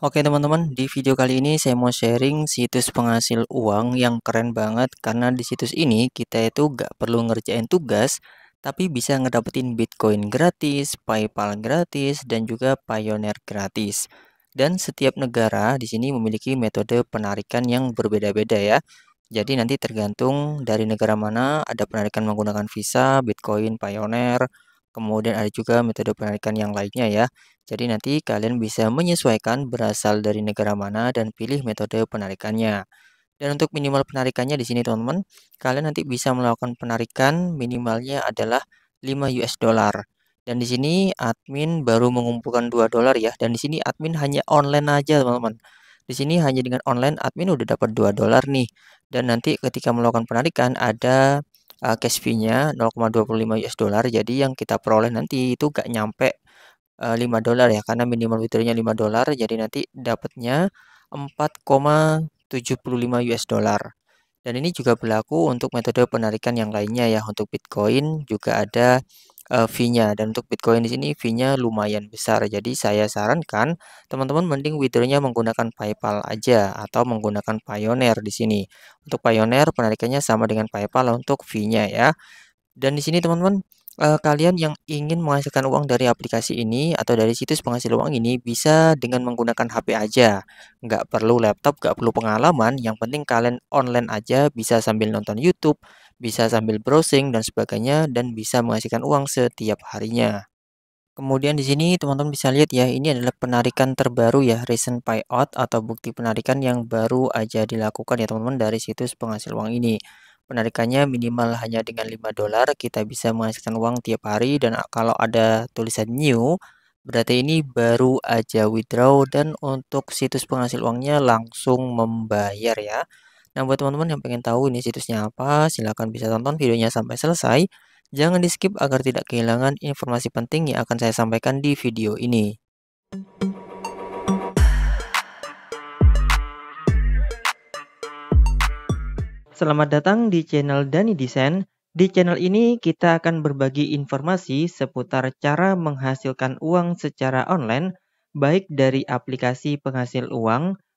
Oke teman-teman, di video kali ini saya mau sharing situs penghasil uang yang keren banget karena di situs ini kita itu gak perlu ngerjain tugas tapi bisa ngedapetin Bitcoin gratis, PayPal gratis, dan juga Pioneer gratis. Dan setiap negara di sini memiliki metode penarikan yang berbeda-beda ya. Jadi nanti tergantung dari negara mana ada penarikan menggunakan Visa, Bitcoin, Pioneer. Kemudian ada juga metode penarikan yang lainnya ya. Jadi nanti kalian bisa menyesuaikan berasal dari negara mana dan pilih metode penarikannya. Dan untuk minimal penarikannya di sini teman-teman, kalian nanti bisa melakukan penarikan minimalnya adalah 5 US dollar. Dan di sini admin baru mengumpulkan 2 dolar ya. Dan di sini admin hanya online aja teman-teman. Di sini hanya dengan online admin udah dapat 2 dolar nih. Dan nanti ketika melakukan penarikan ada uh, cash fee-nya 0,25 US dollar. Jadi yang kita peroleh nanti itu gak nyampe uh, eh, 5 dolar ya karena minimal withdrawal-nya 5 dolar. Jadi nanti dapatnya 4,75 US dollar. Dan ini juga berlaku untuk metode penarikan yang lainnya ya untuk Bitcoin juga ada uh, fee-nya dan untuk Bitcoin di sini fee-nya lumayan besar. Jadi saya sarankan teman-teman mending withdrawnya menggunakan PayPal aja atau menggunakan Pioneer di sini. Untuk Pioneer penarikannya sama dengan PayPal untuk fee-nya ya. Dan di sini teman-teman uh, kalian yang ingin menghasilkan uang dari aplikasi ini atau dari situs penghasil uang ini bisa dengan menggunakan HP aja. Nggak perlu laptop, nggak perlu pengalaman, yang penting kalian online aja bisa sambil nonton YouTube, bisa sambil browsing dan sebagainya dan bisa menghasilkan uang setiap harinya. Kemudian di sini teman-teman bisa lihat ya, ini adalah penarikan terbaru ya, recent payout atau bukti penarikan yang baru aja dilakukan ya teman-teman dari situs penghasil uang ini. Penarikannya minimal hanya dengan 5 dolar kita bisa menghasilkan uang tiap hari dan kalau ada tulisan new berarti ini baru aja withdraw dan untuk situs penghasil uangnya langsung membayar ya. Nah, buat teman-teman yang pengen tahu ini situsnya apa, silahkan bisa tonton videonya sampai selesai. Jangan di-skip agar tidak kehilangan informasi penting yang akan saya sampaikan di video ini. Selamat datang di channel Dani Desain. Di channel ini kita akan berbagi informasi seputar cara menghasilkan uang secara online, baik dari aplikasi penghasil uang,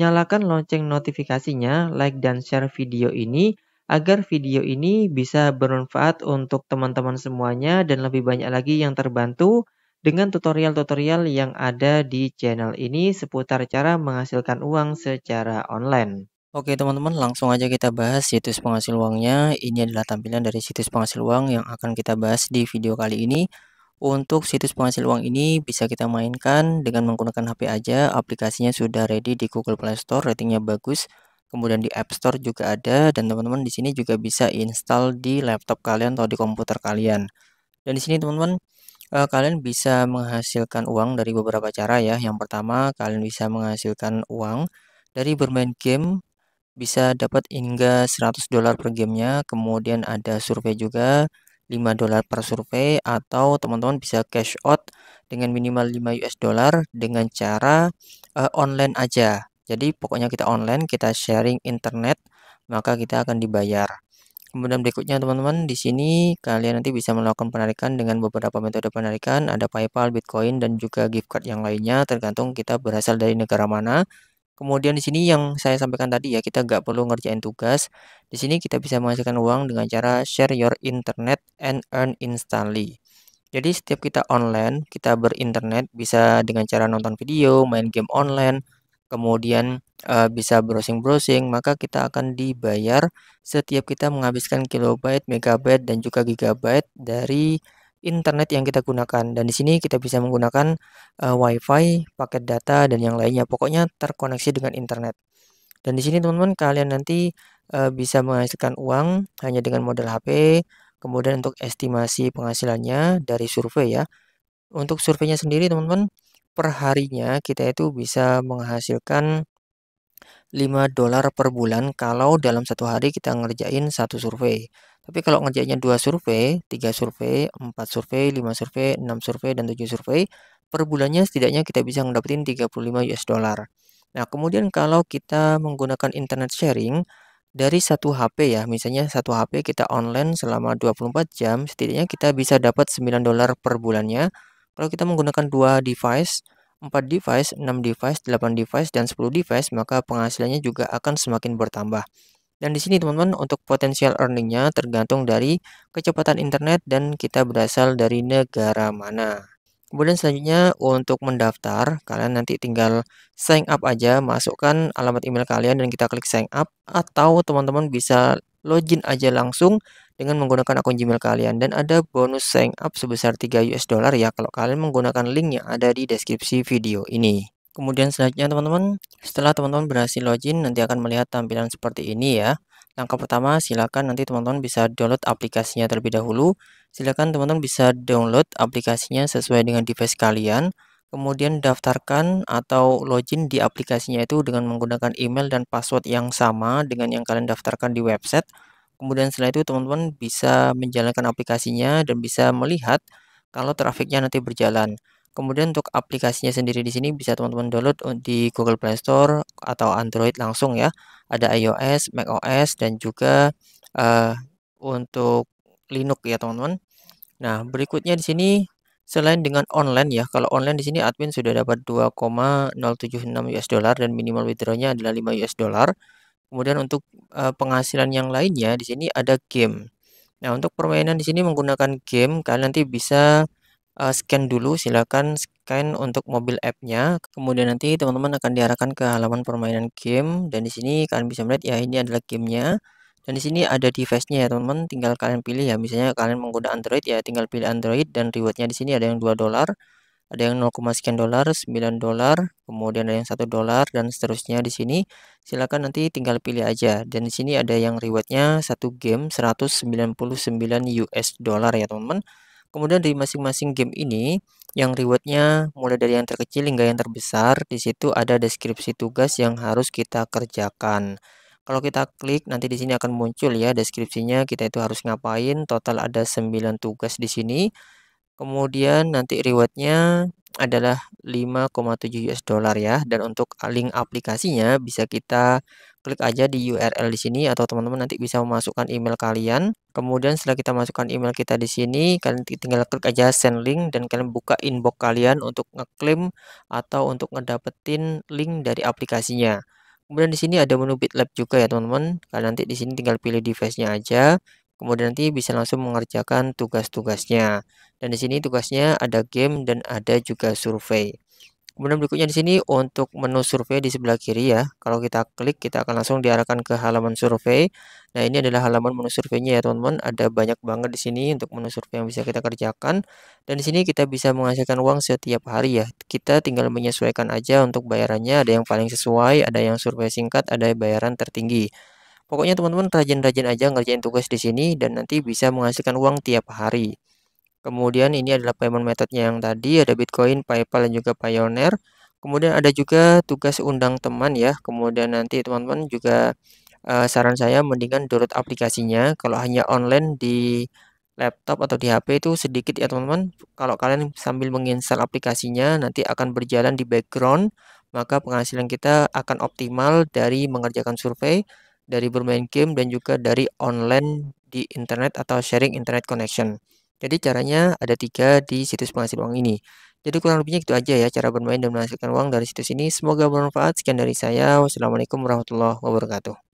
Nyalakan lonceng notifikasinya, like dan share video ini agar video ini bisa bermanfaat untuk teman-teman semuanya dan lebih banyak lagi yang terbantu dengan tutorial-tutorial yang ada di channel ini seputar cara menghasilkan uang secara online. Oke teman-teman langsung aja kita bahas situs penghasil uangnya Ini adalah tampilan dari situs penghasil uang yang akan kita bahas di video kali ini untuk situs penghasil uang ini bisa kita mainkan dengan menggunakan HP aja, aplikasinya sudah ready di Google Play Store, ratingnya bagus. Kemudian di App Store juga ada dan teman-teman di sini juga bisa install di laptop kalian atau di komputer kalian. Dan di sini teman-teman eh, kalian bisa menghasilkan uang dari beberapa cara ya. Yang pertama, kalian bisa menghasilkan uang dari bermain game bisa dapat hingga 100 dolar per gamenya. Kemudian ada survei juga 5 dolar per survei atau teman-teman bisa cash out dengan minimal 5 US dollar dengan cara uh, online aja. Jadi pokoknya kita online, kita sharing internet, maka kita akan dibayar. Kemudian berikutnya teman-teman, di sini kalian nanti bisa melakukan penarikan dengan beberapa metode penarikan, ada PayPal, Bitcoin dan juga gift card yang lainnya tergantung kita berasal dari negara mana Kemudian di sini yang saya sampaikan tadi ya, kita nggak perlu ngerjain tugas. Di sini kita bisa menghasilkan uang dengan cara share your internet and earn instantly. Jadi setiap kita online, kita berinternet bisa dengan cara nonton video, main game online, kemudian uh, bisa browsing-browsing, maka kita akan dibayar setiap kita menghabiskan kilobyte, megabyte, dan juga gigabyte dari internet yang kita gunakan dan di sini kita bisa menggunakan uh, WiFi, paket data dan yang lainnya. Pokoknya terkoneksi dengan internet. Dan di sini teman-teman kalian nanti uh, bisa menghasilkan uang hanya dengan modal HP. Kemudian untuk estimasi penghasilannya dari survei ya. Untuk surveinya sendiri teman-teman perharinya kita itu bisa menghasilkan 5 dolar per bulan kalau dalam satu hari kita ngerjain satu survei. Tapi kalau ngerjainnya 2 survei, 3 survei, 4 survei, 5 survei, 6 survei, dan 7 survei, per bulannya setidaknya kita bisa ngedapetin 35 US dollar. Nah, kemudian kalau kita menggunakan internet sharing, dari satu HP ya, misalnya satu HP kita online selama 24 jam, setidaknya kita bisa dapat 9 dolar per bulannya. Kalau kita menggunakan dua device, 4 device, 6 device, 8 device, dan 10 device, maka penghasilannya juga akan semakin bertambah. Dan di sini teman-teman untuk potensial earningnya tergantung dari kecepatan internet dan kita berasal dari negara mana. Kemudian selanjutnya untuk mendaftar, kalian nanti tinggal sign up aja, masukkan alamat email kalian dan kita klik sign up atau teman-teman bisa login aja langsung dengan menggunakan akun Gmail kalian dan ada bonus sign up sebesar 3 US dollar ya kalau kalian menggunakan link yang ada di deskripsi video ini. Kemudian selanjutnya teman-teman, setelah teman-teman berhasil login nanti akan melihat tampilan seperti ini ya. Langkah pertama silakan nanti teman-teman bisa download aplikasinya terlebih dahulu. Silakan teman-teman bisa download aplikasinya sesuai dengan device kalian. Kemudian daftarkan atau login di aplikasinya itu dengan menggunakan email dan password yang sama dengan yang kalian daftarkan di website. Kemudian setelah itu teman-teman bisa menjalankan aplikasinya dan bisa melihat kalau trafiknya nanti berjalan. Kemudian untuk aplikasinya sendiri di sini bisa teman-teman download uh, di Google Play Store atau Android langsung ya. Ada iOS, macOS dan juga uh, untuk Linux ya teman-teman. Nah, berikutnya di sini selain dengan online ya. Kalau online di sini admin sudah dapat 2,076 US dollar dan minimal withdrawnya adalah 5 US dollar. Kemudian untuk uh, penghasilan yang lainnya di sini ada game. Nah, untuk permainan di sini menggunakan game kalian nanti bisa uh, scan dulu silakan scan untuk mobil app-nya. Kemudian nanti teman-teman akan diarahkan ke halaman permainan game dan di sini kalian bisa melihat ya ini adalah gamenya. Dan di sini ada device-nya ya teman-teman, tinggal kalian pilih ya. Misalnya kalian menggunakan Android ya, tinggal pilih Android dan rewardnya di sini ada yang 2 dolar, ada yang 0, sekian dolar, 9 dolar, kemudian ada yang satu dolar dan seterusnya di sini. Silakan nanti tinggal pilih aja. Dan di sini ada yang rewardnya satu game 199 US dollar ya teman-teman. Kemudian di masing-masing game ini yang rewardnya mulai dari yang terkecil hingga yang terbesar di situ ada deskripsi tugas yang harus kita kerjakan. Kalau kita klik nanti di sini akan muncul ya deskripsinya kita itu harus ngapain. Total ada 9 tugas di sini. Kemudian nanti rewardnya adalah 5,7 US dollar ya dan untuk link aplikasinya bisa kita klik aja di URL di sini atau teman-teman nanti bisa memasukkan email kalian kemudian setelah kita masukkan email kita di sini kalian tinggal klik aja send link dan kalian buka inbox kalian untuk ngeklaim atau untuk ngedapetin link dari aplikasinya kemudian di sini ada menu BitLab juga ya teman-teman kalian nanti di sini tinggal pilih device-nya aja Kemudian nanti bisa langsung mengerjakan tugas-tugasnya. Dan di sini tugasnya ada game dan ada juga survei. Kemudian berikutnya di sini untuk menu survei di sebelah kiri ya. Kalau kita klik kita akan langsung diarahkan ke halaman survei. Nah, ini adalah halaman menu surveinya ya, teman-teman. Ada banyak banget di sini untuk menu survei yang bisa kita kerjakan. Dan di sini kita bisa menghasilkan uang setiap hari ya. Kita tinggal menyesuaikan aja untuk bayarannya. Ada yang paling sesuai, ada yang survei singkat, ada bayaran tertinggi. Pokoknya teman-teman rajin-rajin aja ngerjain tugas di sini dan nanti bisa menghasilkan uang tiap hari. Kemudian ini adalah payment methodnya yang tadi ada Bitcoin, PayPal dan juga pioneer. Kemudian ada juga tugas undang teman ya. Kemudian nanti teman-teman juga uh, saran saya mendingan download aplikasinya. Kalau hanya online di laptop atau di HP itu sedikit ya teman-teman. Kalau kalian sambil menginstal aplikasinya nanti akan berjalan di background, maka penghasilan kita akan optimal dari mengerjakan survei dari bermain game dan juga dari online di internet atau sharing internet connection. Jadi caranya ada tiga di situs penghasil uang ini. Jadi kurang lebihnya itu aja ya cara bermain dan menghasilkan uang dari situs ini. Semoga bermanfaat. Sekian dari saya. Wassalamualaikum warahmatullahi wabarakatuh.